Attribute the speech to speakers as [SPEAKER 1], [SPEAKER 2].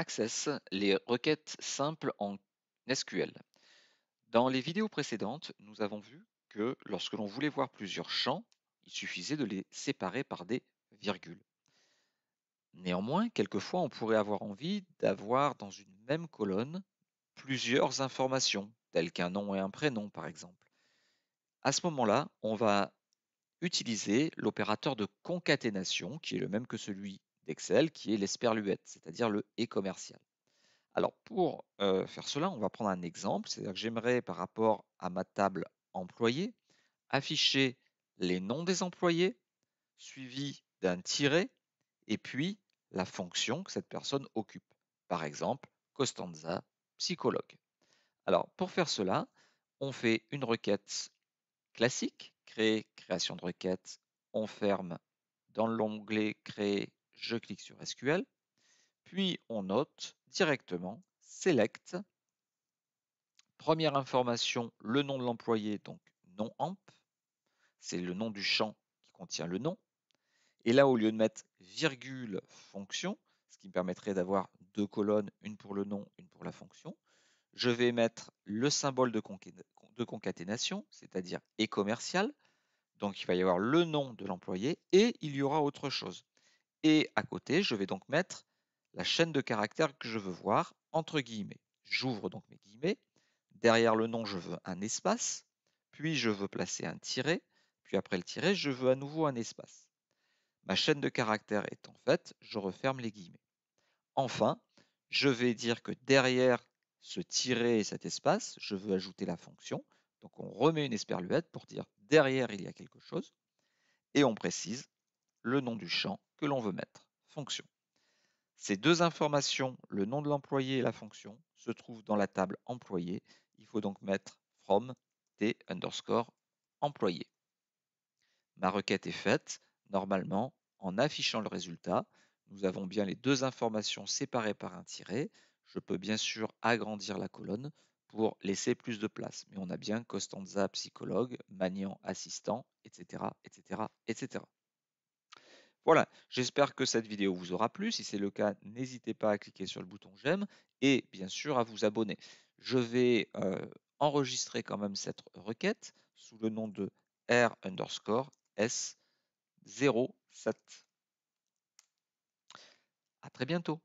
[SPEAKER 1] Access les requêtes simples en SQL. Dans les vidéos précédentes, nous avons vu que lorsque l'on voulait voir plusieurs champs, il suffisait de les séparer par des virgules. Néanmoins, quelquefois, on pourrait avoir envie d'avoir dans une même colonne plusieurs informations, telles qu'un nom et un prénom, par exemple. À ce moment-là, on va utiliser l'opérateur de concaténation, qui est le même que celui Excel, qui est l'esperluette, c'est-à-dire le et commercial. Alors pour faire cela, on va prendre un exemple, c'est-à-dire que j'aimerais par rapport à ma table employés afficher les noms des employés suivis d'un tiret et puis la fonction que cette personne occupe. Par exemple, Costanza, psychologue. Alors pour faire cela, on fait une requête classique, créer, création de requête, on ferme dans l'onglet créer je clique sur SQL, puis on note directement Select, première information, le nom de l'employé, donc nom AMP, c'est le nom du champ qui contient le nom, et là, au lieu de mettre virgule fonction, ce qui me permettrait d'avoir deux colonnes, une pour le nom, une pour la fonction, je vais mettre le symbole de, concaténation, c'est-à-dire et commercial. Donc il va y avoir le nom de l'employé et il y aura autre chose. Et à côté, je vais donc mettre la chaîne de caractères que je veux voir, entre guillemets. J'ouvre donc mes guillemets. Derrière le nom, je veux un espace. Puis je veux placer un tiré. Puis après le tiré, je veux à nouveau un espace. Ma chaîne de caractères en fait, je referme les guillemets. Enfin, je vais dire que derrière ce tiré et cet espace, je veux ajouter la fonction. Donc on remet une esperluette pour dire derrière il y a quelque chose. Et on précise le nom du champ que l'on veut mettre, fonction. Ces deux informations, le nom de l'employé et la fonction, se trouvent dans la table employé. Il faut donc mettre from t underscore employé. Ma requête est faite. Normalement, en affichant le résultat, nous avons bien les deux informations séparées par un tiré. Je peux bien sûr agrandir la colonne pour laisser plus de place. Mais on a bien Costanza psychologue, Magnan assistant, etc., etc., etc. Voilà, j'espère que cette vidéo vous aura plu. Si c'est le cas, n'hésitez pas à cliquer sur le bouton j'aime et bien sûr à vous abonner. Je vais euh, enregistrer quand même cette requête sous le nom de R underscore S07. À très bientôt.